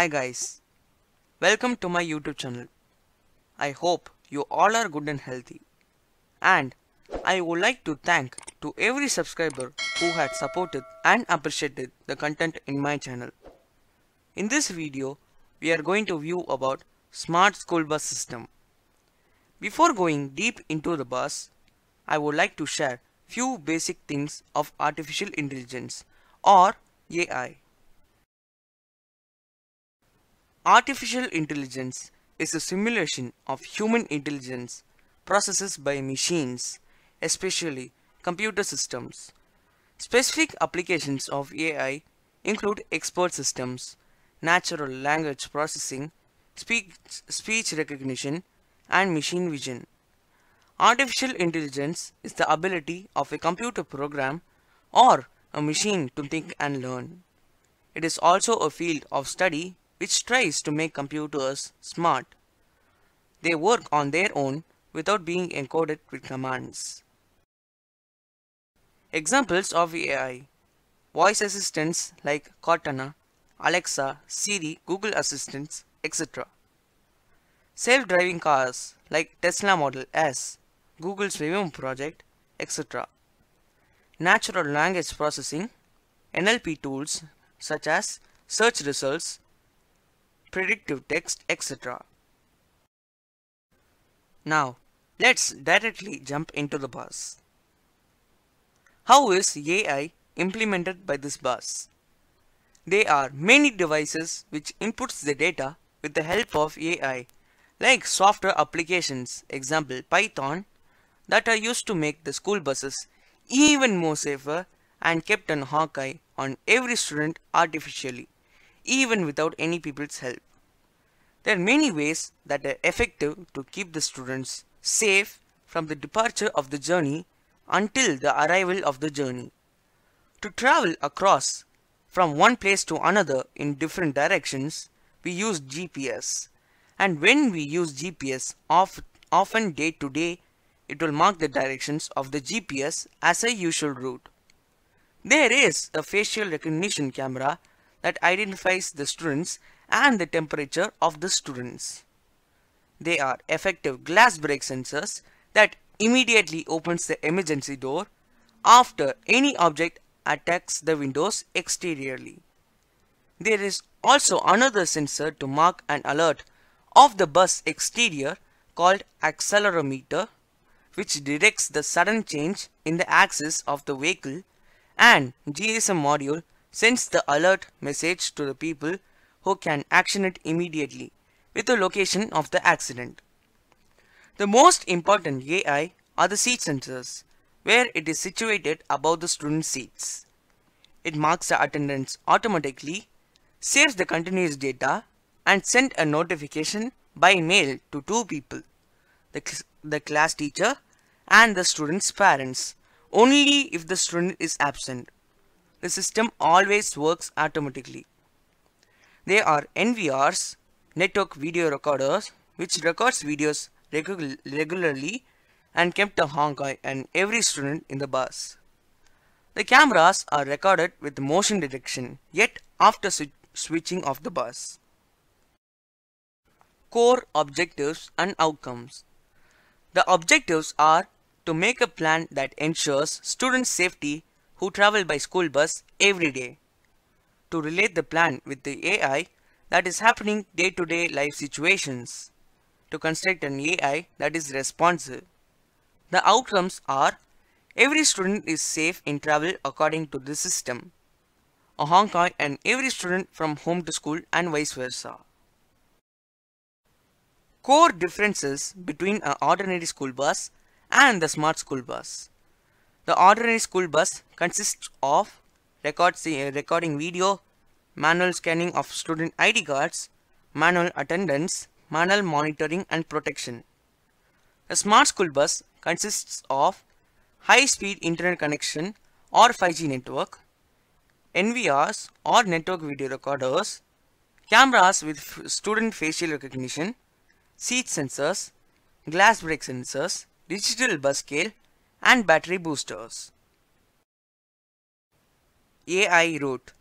Hi guys, welcome to my YouTube channel. I hope you all are good and healthy. And I would like to thank to every subscriber who had supported and appreciated the content in my channel. In this video, we are going to view about Smart School Bus System. Before going deep into the bus, I would like to share few basic things of Artificial Intelligence or AI. Artificial intelligence is a simulation of human intelligence processes by machines, especially computer systems. Specific applications of AI include expert systems, natural language processing, speech, speech recognition, and machine vision. Artificial intelligence is the ability of a computer program or a machine to think and learn. It is also a field of study which tries to make computers smart. They work on their own without being encoded with commands. Examples of AI Voice assistants like Cortana, Alexa, Siri, Google Assistants, etc. Self-driving cars like Tesla Model S, Google's Vivium project, etc. Natural language processing, NLP tools such as search results, predictive text, etc. Now, let's directly jump into the bus. How is AI implemented by this bus? There are many devices which inputs the data with the help of AI, like software applications, example Python, that are used to make the school buses even more safer and kept an hawkeye on every student artificially even without any people's help. There are many ways that are effective to keep the students safe from the departure of the journey until the arrival of the journey. To travel across from one place to another in different directions, we use GPS. And when we use GPS, often day to day, it will mark the directions of the GPS as a usual route. There is a facial recognition camera that identifies the students and the temperature of the students. They are effective glass break sensors that immediately opens the emergency door after any object attacks the windows exteriorly. There is also another sensor to mark an alert of the bus exterior called accelerometer which directs the sudden change in the axis of the vehicle and GSM module sends the alert message to the people who can action it immediately with the location of the accident. The most important AI are the seat sensors, where it is situated above the student seats. It marks the attendance automatically, saves the continuous data and sends a notification by mail to two people, the, cl the class teacher and the student's parents, only if the student is absent the system always works automatically. There are NVRs, network video recorders, which records videos regu regularly and kept a Honkai and every student in the bus. The cameras are recorded with motion detection, yet after sw switching off the bus. Core objectives and outcomes. The objectives are to make a plan that ensures student safety who travel by school bus every day. To relate the plan with the AI that is happening day-to-day -day life situations. To construct an AI that is responsive. The outcomes are every student is safe in travel according to this system. A Hong Kong and every student from home to school and vice versa. Core differences between an ordinary school bus and the smart school bus. The ordinary school bus consists of record uh, recording video, manual scanning of student ID cards, manual attendance, manual monitoring and protection. The smart school bus consists of high-speed internet connection or 5G network, NVRs or network video recorders, cameras with student facial recognition, seat sensors, glass break sensors, digital bus scale, and battery boosters. AI wrote,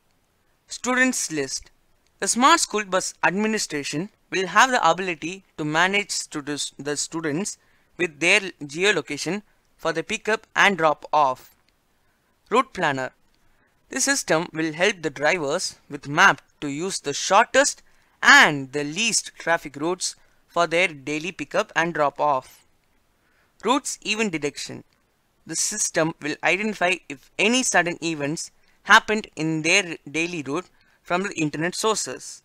Students list. The Smart School Bus Administration will have the ability to manage students, the students with their geolocation for the pickup and drop off. Route Planner. This system will help the drivers with map to use the shortest and the least traffic routes for their daily pickup and drop off. Routes even detection the system will identify if any sudden events happened in their daily route from the internet sources.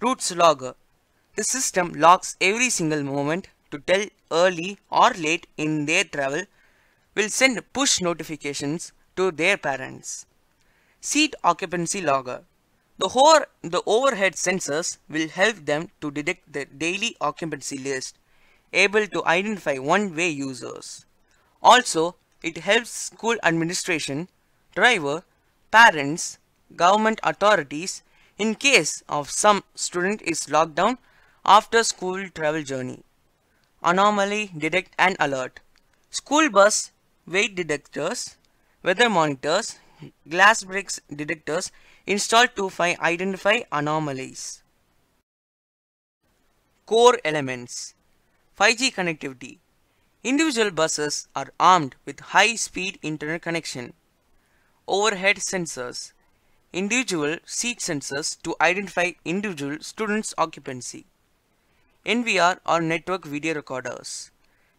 Routes logger. The system logs every single moment to tell early or late in their travel will send push notifications to their parents. Seat occupancy logger. The, whole, the overhead sensors will help them to detect the daily occupancy list, able to identify one-way users. Also, it helps school administration, driver, parents, government authorities in case of some student is locked down after school travel journey. Anomaly detect and alert. School bus weight detectors, weather monitors, glass bricks detectors installed to identify anomalies. Core elements 5G connectivity Individual buses are armed with high-speed internet connection, overhead sensors, individual seat sensors to identify individual students' occupancy, NVR or network video recorders.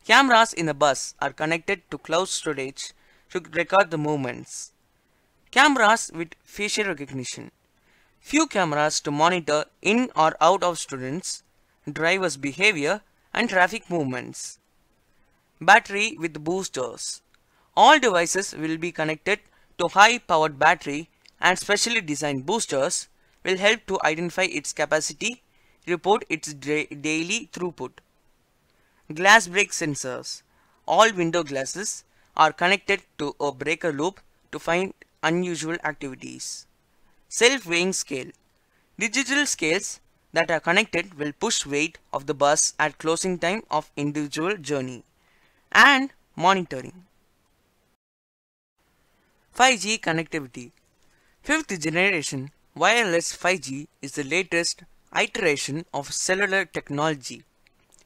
Cameras in the bus are connected to cloud storage to record the movements. Cameras with facial recognition. Few cameras to monitor in or out of students, driver's behavior and traffic movements. Battery with boosters. All devices will be connected to high powered battery and specially designed boosters will help to identify its capacity, report its daily throughput. Glass break sensors. All window glasses are connected to a breaker loop to find unusual activities. Self-weighing scale. Digital scales that are connected will push weight of the bus at closing time of individual journey and monitoring. 5G connectivity. Fifth generation wireless 5G is the latest iteration of cellular technology,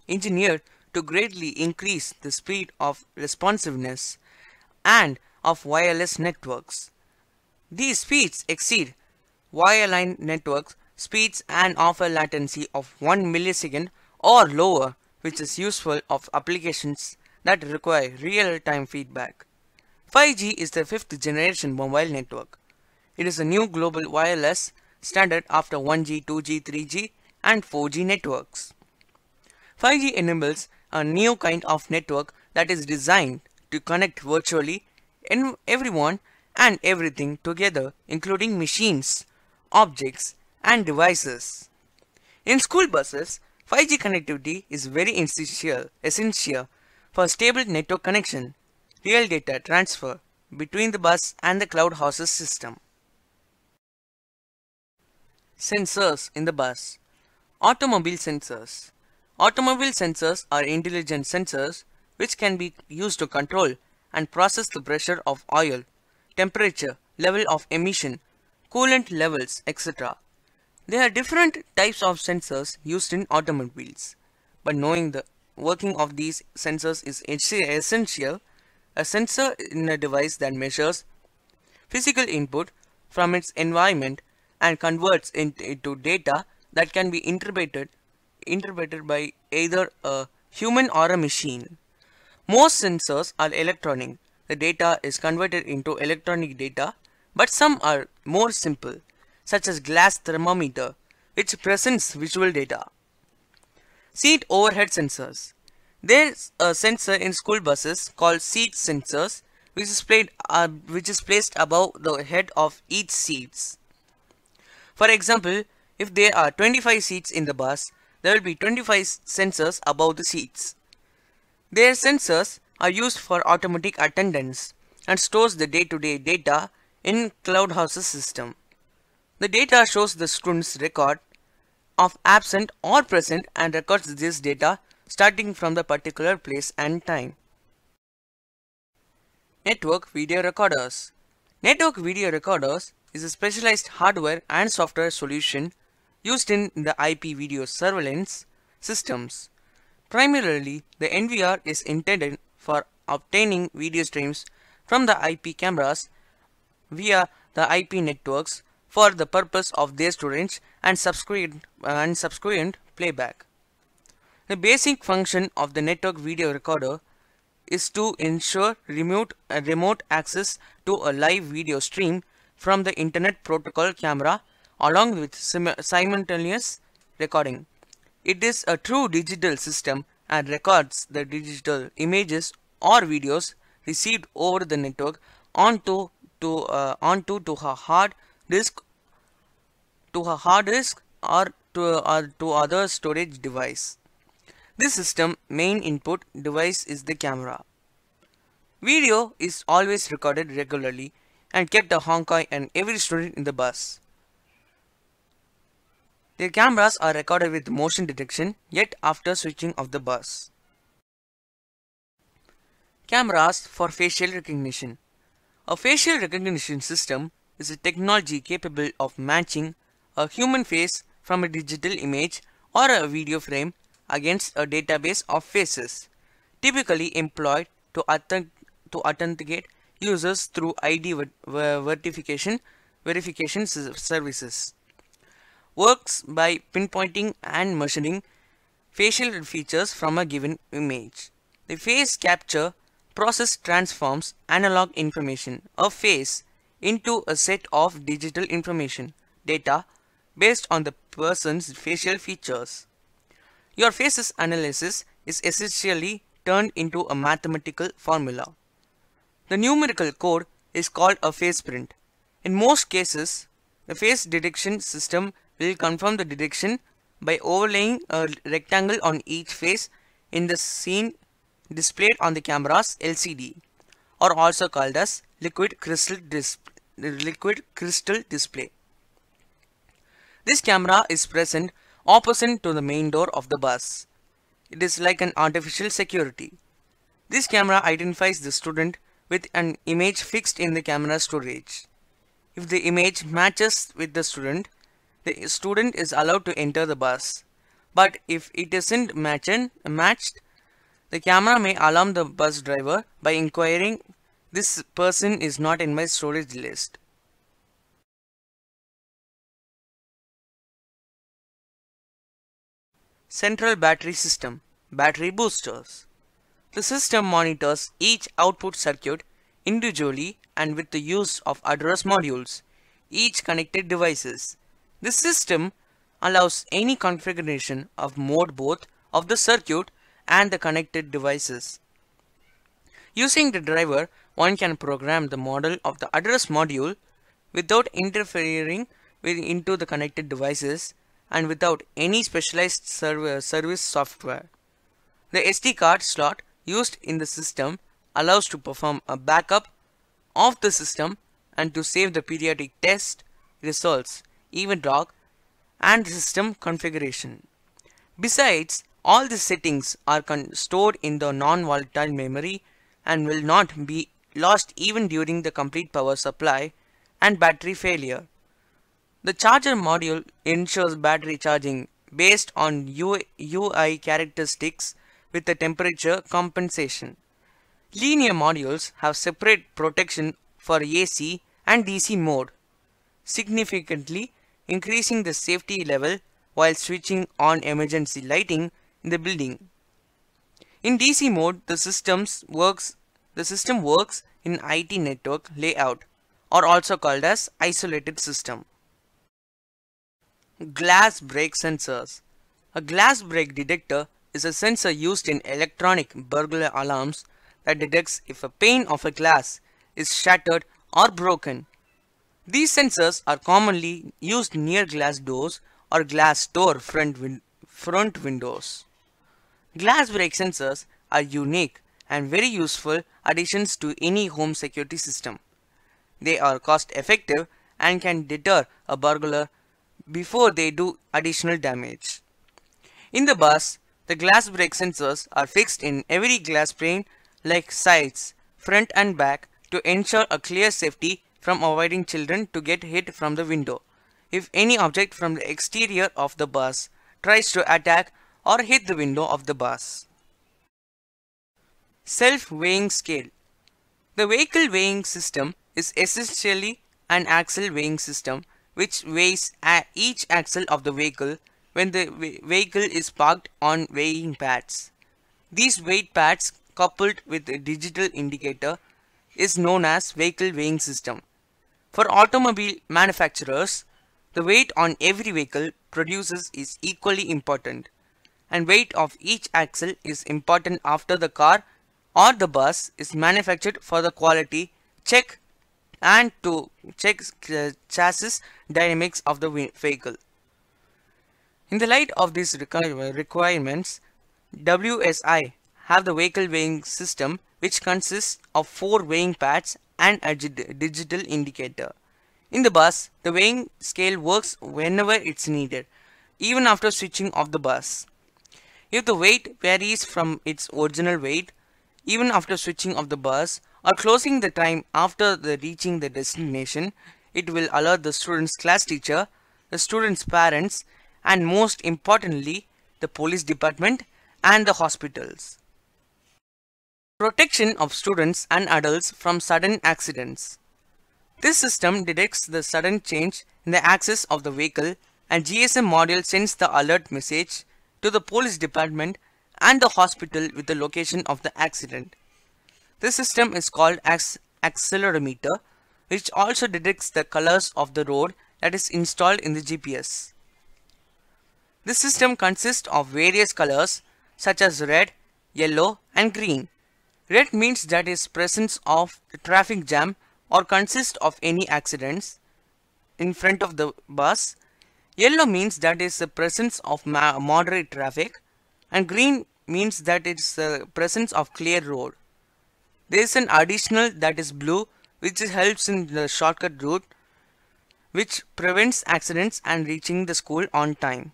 engineered to greatly increase the speed of responsiveness and of wireless networks. These speeds exceed wireline networks speeds and offer latency of 1 millisecond or lower which is useful of applications that require real-time feedback. 5G is the fifth generation mobile network. It is a new global wireless standard after 1G, 2G, 3G and 4G networks. 5G enables a new kind of network that is designed to connect virtually everyone and everything together including machines, objects and devices. In school buses, 5G connectivity is very essential, essential for stable network connection, real data transfer between the bus and the cloud houses system. Sensors in the bus Automobile sensors Automobile sensors are intelligent sensors which can be used to control and process the pressure of oil, temperature, level of emission, coolant levels, etc. There are different types of sensors used in automobiles, but knowing the working of these sensors is essential. A sensor in a device that measures physical input from its environment and converts it into data that can be interpreted interpreted by either a human or a machine. Most sensors are electronic. The data is converted into electronic data, but some are more simple, such as glass thermometer, which presents visual data. Seat overhead sensors. There's a sensor in school buses called seat sensors which is, played, uh, which is placed above the head of each seats. For example, if there are 25 seats in the bus, there will be 25 sensors above the seats. Their sensors are used for automatic attendance and stores the day-to-day -day data in Cloudhouse's system. The data shows the student's record of absent or present and records this data starting from the particular place and time. Network Video Recorders Network Video Recorders is a specialized hardware and software solution used in the IP video surveillance systems. Primarily, the NVR is intended for obtaining video streams from the IP cameras via the IP networks for the purpose of their storage and subsequent, and subsequent playback. The basic function of the network video recorder is to ensure remote, uh, remote access to a live video stream from the internet protocol camera along with simultaneous recording. It is a true digital system and records the digital images or videos received over the network onto to uh, onto to a hard disk to a hard disk or to, to other storage device. This system main input device is the camera. Video is always recorded regularly and kept the Honkai and every student in the bus. The cameras are recorded with motion detection yet after switching of the bus. Cameras for facial recognition. A facial recognition system is a technology capable of matching a human face from a digital image or a video frame against a database of faces, typically employed to, authentic to authenticate users through ID verification, verification services. Works by pinpointing and measuring facial features from a given image. The face capture process transforms analog information, a face, into a set of digital information, data based on the person's facial features. Your faces analysis is essentially turned into a mathematical formula. The numerical code is called a face print. In most cases, the face detection system will confirm the detection by overlaying a rectangle on each face in the scene displayed on the camera's LCD or also called as liquid crystal, liquid crystal display. This camera is present opposite to the main door of the bus. It is like an artificial security. This camera identifies the student with an image fixed in the camera storage. If the image matches with the student, the student is allowed to enter the bus. But if it isn't matched, the camera may alarm the bus driver by inquiring, this person is not in my storage list. Central Battery System Battery Boosters The system monitors each output circuit individually and with the use of address modules, each connected devices. This system allows any configuration of mode both of the circuit and the connected devices. Using the driver, one can program the model of the address module without interfering with into the connected devices and without any specialized server service software. The SD card slot used in the system allows to perform a backup of the system and to save the periodic test results, event log and system configuration. Besides, all the settings are stored in the non-volatile memory and will not be lost even during the complete power supply and battery failure. The charger module ensures battery charging based on UI characteristics with a temperature compensation. Linear modules have separate protection for AC and DC mode, significantly increasing the safety level while switching on emergency lighting in the building. In DC mode, the, systems works, the system works in IT network layout or also called as isolated system. Glass break sensors. A glass break detector is a sensor used in electronic burglar alarms that detects if a pane of a glass is shattered or broken. These sensors are commonly used near glass doors or glass door front, win front windows. Glass break sensors are unique and very useful additions to any home security system. They are cost effective and can deter a burglar before they do additional damage. In the bus, the glass break sensors are fixed in every glass pane like sides, front and back to ensure a clear safety from avoiding children to get hit from the window. If any object from the exterior of the bus tries to attack or hit the window of the bus. Self-weighing scale The vehicle weighing system is essentially an axle weighing system which weighs at each axle of the vehicle when the vehicle is parked on weighing pads. These weight pads coupled with a digital indicator is known as vehicle weighing system. For automobile manufacturers, the weight on every vehicle produces is equally important and weight of each axle is important after the car or the bus is manufactured for the quality check and to check the uh, chassis dynamics of the vehicle. In the light of these requirements, WSI have the vehicle weighing system which consists of four weighing pads and a digital indicator. In the bus, the weighing scale works whenever it's needed, even after switching off the bus. If the weight varies from its original weight, even after switching off the bus, or closing the time after the reaching the destination, it will alert the student's class teacher, the student's parents and most importantly the police department and the hospitals. Protection of students and adults from sudden accidents. This system detects the sudden change in the axis of the vehicle and GSM module sends the alert message to the police department and the hospital with the location of the accident. This system is called as accelerometer which also detects the colors of the road that is installed in the GPS. This system consists of various colors such as red, yellow and green. Red means that is presence of traffic jam or consist of any accidents in front of the bus. Yellow means that is the presence of moderate traffic and green means that it's the presence of clear road. There is an additional that is blue which helps in the shortcut route which prevents accidents and reaching the school on time.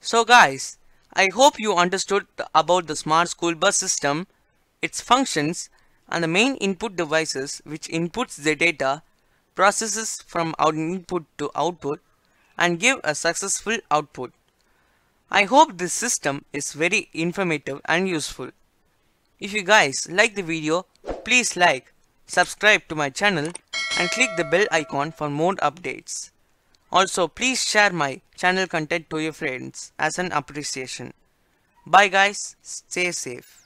So guys, I hope you understood about the smart school bus system, its functions and the main input devices which inputs the data, processes from input to output and give a successful output. I hope this system is very informative and useful. If you guys like the video, please like, subscribe to my channel and click the bell icon for more updates. Also, please share my channel content to your friends as an appreciation. Bye guys, stay safe.